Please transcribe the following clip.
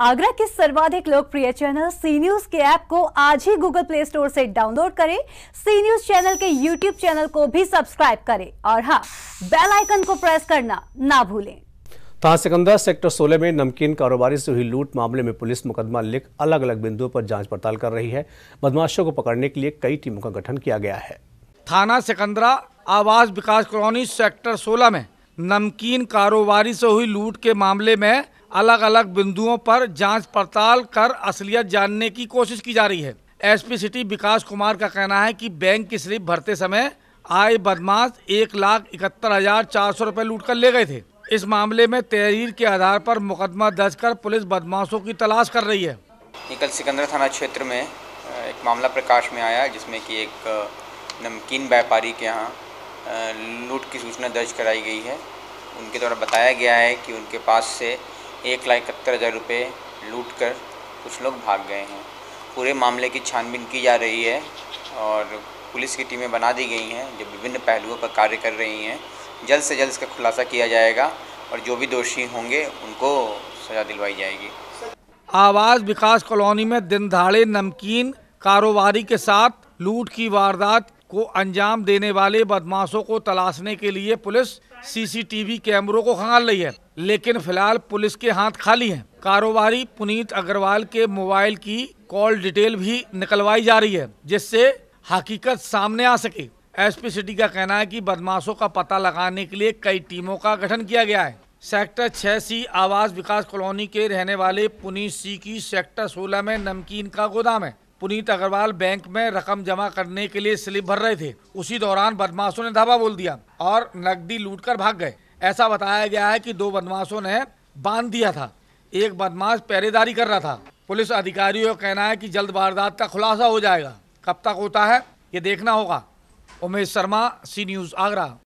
आगरा के सर्वाधिक लोकप्रिय चैनल सी न्यूज के ऐप को आज ही गूगल प्ले स्टोर से डाउनलोड करें सी न्यूज चैनल के यूट्यूब चैनल को भी सब्सक्राइब करें और हाँ बेल आइकन को प्रेस करना ना भूलें थाना सिकंदरा सेक्टर 16 में नमकीन कारोबारी से हुई लूट मामले में पुलिस मुकदमा लिख अलग अलग बिंदुओं पर जांच पड़ताल कर रही है बदमाशों को पकड़ने के लिए कई टीमों का गठन किया गया है थाना सिकंदरा आवास विकास कॉलोनी सेक्टर 16 में नमकीन कारोबारी से हुई लूट के मामले में अलग अलग बिंदुओं पर जांच पड़ताल कर असलियत जानने की कोशिश की जा रही है एसपी सिटी विकास कुमार का कहना है कि बैंक की स्लिप भरते समय आए बदमाश एक लाख इकहत्तर हजार चार सौ रूपए लूट कर ले गए थे इस मामले में तहरीर के आधार पर मुकदमा दर्ज कर पुलिस बदमाशों की तलाश कर रही है निकल सिकंदरा थाना क्षेत्र में एक मामला प्रकाश में आया जिसमे की एक नमकीन व्यापारी के यहाँ लूट की सूचना दर्ज कराई गई है उनके द्वारा बताया गया है कि उनके पास से एक लाख इकहत्तर हज़ार रुपये लूट कर कुछ लोग भाग गए हैं पूरे मामले की छानबीन की जा रही है और पुलिस की टीमें बना दी गई हैं जो विभिन्न पहलुओं पर कार्य कर रही हैं जल्द से जल्द इसका खुलासा किया जाएगा और जो भी दोषी होंगे उनको सज़ा दिलवाई जाएगी आवाज़ विकास कॉलोनी में दिन दहाड़े नमकीन कारोबारी के साथ लूट की वारदात को अंजाम देने वाले बदमाशों को तलाशने के लिए पुलिस सीसीटीवी कैमरों को खंगाल रही है लेकिन फिलहाल पुलिस के हाथ खाली हैं। कारोबारी पुनीत अग्रवाल के मोबाइल की कॉल डिटेल भी निकलवाई जा रही है जिससे हकीकत सामने आ सके एसपी सिटी का कहना है कि बदमाशों का पता लगाने के लिए कई टीमों का गठन किया गया है सेक्टर छह सी आवास विकास कॉलोनी के रहने वाले पुनीत सी की सेक्टर सोलह में नमकीन का गोदाम है पुनीत अग्रवाल बैंक में रकम जमा करने के लिए स्लिप भर रहे थे उसी दौरान बदमाशों ने धावा बोल दिया और नकदी लूटकर भाग गए ऐसा बताया गया है कि दो बदमाशों ने बांध दिया था एक बदमाश पहरेदारी कर रहा था पुलिस अधिकारियों का कहना है कि जल्द वारदात का खुलासा हो जाएगा कब तक होता है ये देखना होगा उमेश शर्मा सी न्यूज़ आगरा